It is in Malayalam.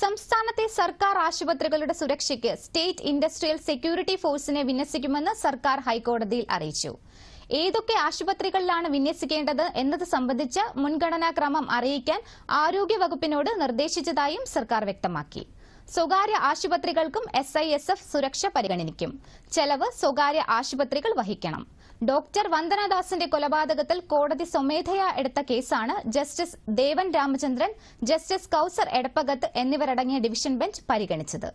സംസ്ഥാനത്തെ സർക്കാർ ആശുപത്രികളുടെ സുരക്ഷയ്ക്ക് സ്റ്റേറ്റ് ഇൻഡസ്ട്രിയൽ സെക്യൂരിറ്റി ഫോഴ്സിനെ വിന്യസിക്കുമെന്ന് സർക്കാർ ഹൈക്കോടതിയിൽ അറിയിച്ചു ഏതൊക്കെ ആശുപത്രികളിലാണ് വിന്യസിക്കേണ്ടത് എന്നത് സംബന്ധിച്ച മുൻഗണനാക്രമം അറിയിക്കാൻ ആരോഗ്യവകുപ്പിനോട് നിർദ്ദേശിച്ചതായും സർക്കാർ വ്യക്തമാക്കി സ്വകാര്യ ആശുപത്രികൾക്കും എസ് ഐ എസ് എഫ് സുരക്ഷ പരിഗണിക്കും ചെലവ് സ്വകാര്യ ആശുപത്രികൾ വഹിക്കണം ഡോക്ടർ വന്ദനദാസിന്റെ കൊലപാതകത്തിൽ കോടതി സ്വമേധയാ എടുത്ത കേസാണ് ജസ്റ്റിസ് ദേവൻ രാമചന്ദ്രൻ ജസ്റ്റിസ് കൌസർ എടപ്പകത്ത് എന്നിവരടങ്ങിയ ഡിവിഷൻ ബെഞ്ച് പരിഗണിച്ചത്